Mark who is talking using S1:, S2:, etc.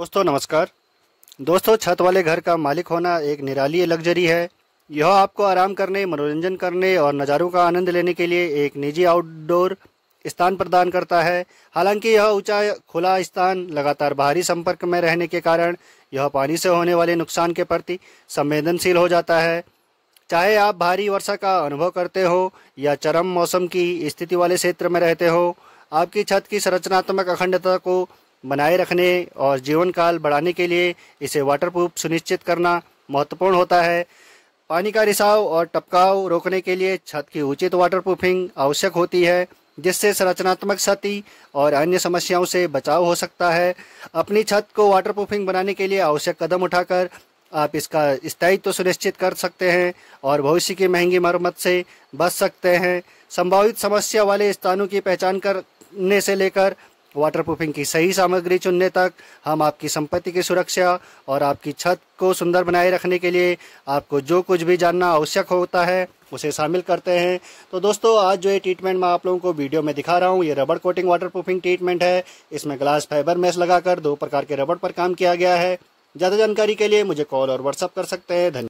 S1: दोस्तों नमस्कार दोस्तों छत वाले घर का मालिक होना एक निराली लग्जरी है यह आपको आराम करने मनोरंजन करने और नज़ारों का आनंद लेने के लिए एक निजी आउटडोर स्थान प्रदान करता है हालांकि यह ऊंचा खुला स्थान लगातार बाहरी संपर्क में रहने के कारण यह पानी से होने वाले नुकसान के प्रति संवेदनशील हो जाता है चाहे आप भारी वर्षा का अनुभव करते हो या चरम मौसम की स्थिति वाले क्षेत्र में रहते हो आपकी छत की संरचनात्मक अखंडता को बनाए रखने और जीवन काल बढ़ाने के लिए इसे वाटरप्रूफ सुनिश्चित करना महत्वपूर्ण होता है पानी का रिसाव और टपकाव रोकने के लिए छत की उचित वाटरप्रूफिंग आवश्यक होती है जिससे संरचनात्मक क्षति और अन्य समस्याओं से बचाव हो सकता है अपनी छत को वाटरप्रूफिंग बनाने के लिए आवश्यक कदम उठाकर आप इसका स्थायित्व तो सुनिश्चित कर सकते हैं और भविष्य की महंगी मरम्मत से बच सकते हैं संभावित समस्या वाले स्थानों की पहचान करने से लेकर वाटरप्रूफिंग की सही सामग्री चुनने तक हम आपकी संपत्ति की सुरक्षा और आपकी छत को सुंदर बनाए रखने के लिए आपको जो कुछ भी जानना आवश्यक होता है उसे शामिल करते हैं तो दोस्तों आज जो ये ट्रीटमेंट मैं आप लोगों को वीडियो में दिखा रहा हूँ ये रबड़ कोटिंग वाटरप्रूफिंग ट्रीटमेंट है इसमें ग्लास फाइबर मैस लगाकर दो प्रकार के रबड़ पर काम किया गया है ज़्यादा जानकारी के लिए मुझे कॉल और व्हाट्सअप कर सकते हैं धन्यवाद